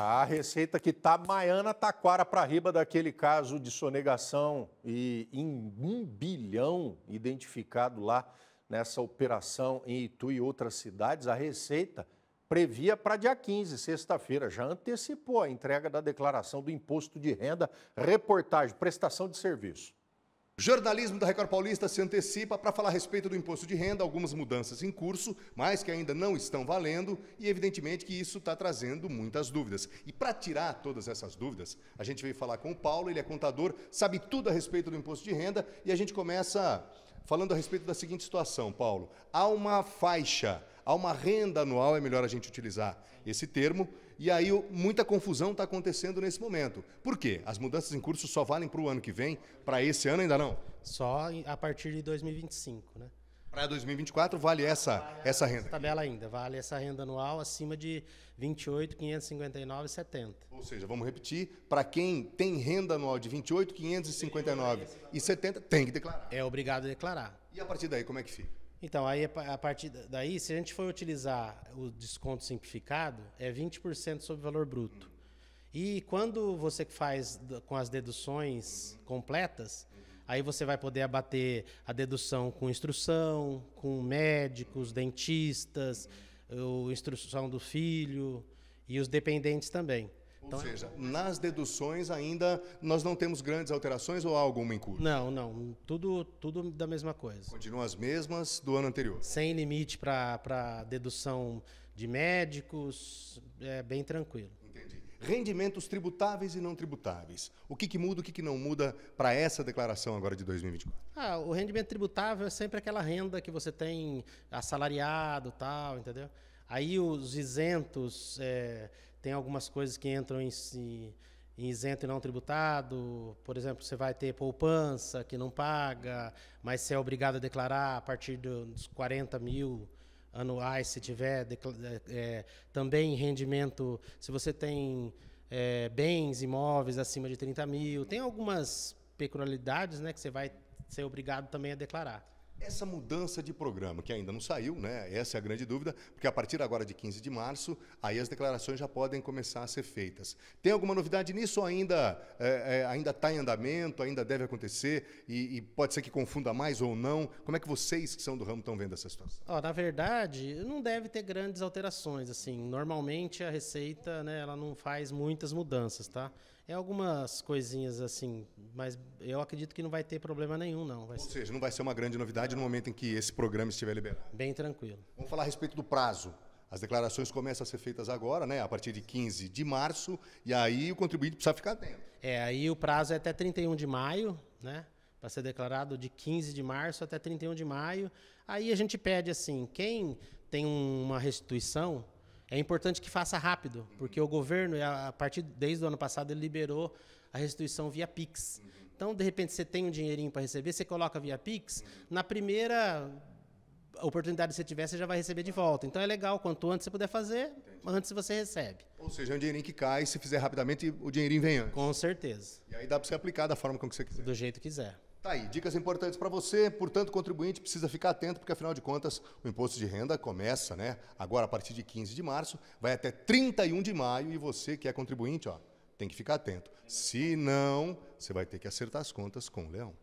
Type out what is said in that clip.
A receita que está maiana taquara para riba daquele caso de sonegação e em um bilhão identificado lá nessa operação em Itu e outras cidades, a receita previa para dia 15, sexta-feira, já antecipou a entrega da declaração do imposto de renda, reportagem, prestação de serviço. Jornalismo da Record Paulista se antecipa para falar a respeito do imposto de renda, algumas mudanças em curso, mas que ainda não estão valendo, e evidentemente que isso está trazendo muitas dúvidas. E para tirar todas essas dúvidas, a gente veio falar com o Paulo, ele é contador, sabe tudo a respeito do imposto de renda, e a gente começa falando a respeito da seguinte situação, Paulo. Há uma faixa há uma renda anual, é melhor a gente utilizar esse termo. E aí muita confusão está acontecendo nesse momento. Por quê? As mudanças em curso só valem para o ano que vem, para esse ano ainda não? Só a partir de 2025, né? Para 2024 vale essa, vale essa renda? Essa tabela ainda, vale essa renda anual acima de 28.559,70. Ou seja, vamos repetir, para quem tem renda anual de 28.559,70 tem que declarar. É obrigado a declarar. E a partir daí como é que fica? Então, aí a partir daí, se a gente for utilizar o desconto simplificado, é 20% sobre o valor bruto. E quando você faz com as deduções completas, aí você vai poder abater a dedução com instrução, com médicos, dentistas, o instrução do filho e os dependentes também. Ou então, é seja, nas deduções ainda nós não temos grandes alterações ou há alguma em curso? Não, não. Tudo, tudo da mesma coisa. Continuam as mesmas do ano anterior? Sem limite para dedução de médicos, é bem tranquilo. Entendi. Rendimentos tributáveis e não tributáveis. O que, que muda, o que, que não muda para essa declaração agora de 2024? Ah, o rendimento tributável é sempre aquela renda que você tem assalariado tal, entendeu? Aí os isentos... É, tem algumas coisas que entram em, em, isento e não tributado. Por exemplo, você vai ter poupança que não paga, mas você é obrigado a declarar a partir dos 40 mil anuais, se tiver. É, é, também rendimento, se você tem é, bens imóveis acima de 30 mil. Tem algumas peculiaridades né, que você vai ser obrigado também a declarar. Essa mudança de programa, que ainda não saiu, né? essa é a grande dúvida, porque a partir agora de 15 de março, aí as declarações já podem começar a ser feitas. Tem alguma novidade nisso ou ainda é, é, ainda está em andamento, ainda deve acontecer e, e, pode ser que confunda mais ou não? Como é que vocês que são do ramo estão vendo essa situação? Ó, na verdade, não deve ter grandes alterações. assim. Normalmente a Receita né, ela não faz muitas mudanças, tá? É algumas coisinhas assim, mas eu acredito que não vai ter problema nenhum, não. Vai Ou ser... seja, não vai ser uma grande novidade no momento em que esse programa estiver liberado. Bem tranquilo. Vamos falar a respeito do prazo. As declarações começam a ser feitas agora, né, a partir de 15 de março, e aí o contribuinte precisa ficar atento. É, aí o prazo é até 31 de maio, né? Para ser declarado de 15 de março até 31 de maio. Aí a gente pede assim, quem tem uma restituição, é importante que faça rápido, porque o governo, a partir desde o ano passado, ele liberou a restituição via Pix. Então, de repente, você tem um dinheirinho para receber, você coloca via Pix, na primeira oportunidade que você tiver, você já vai receber de volta. Então é legal, quanto antes você puder fazer, Entendi. antes você recebe. Ou seja, é um dinheirinho que cai, se fizer rapidamente, o dinheirinho vem antes. Com certeza. E aí dá para você aplicar da forma como você quiser. Do jeito que quiser. Tá aí, dicas importantes para você. Portanto, contribuinte precisa ficar atento, porque afinal de contas, o imposto de renda começa, né? Agora, a partir de 15 de março, vai até 31 de maio, e você que é contribuinte, ó, tem que ficar atento. Se não, você vai ter que acertar as contas com o leão.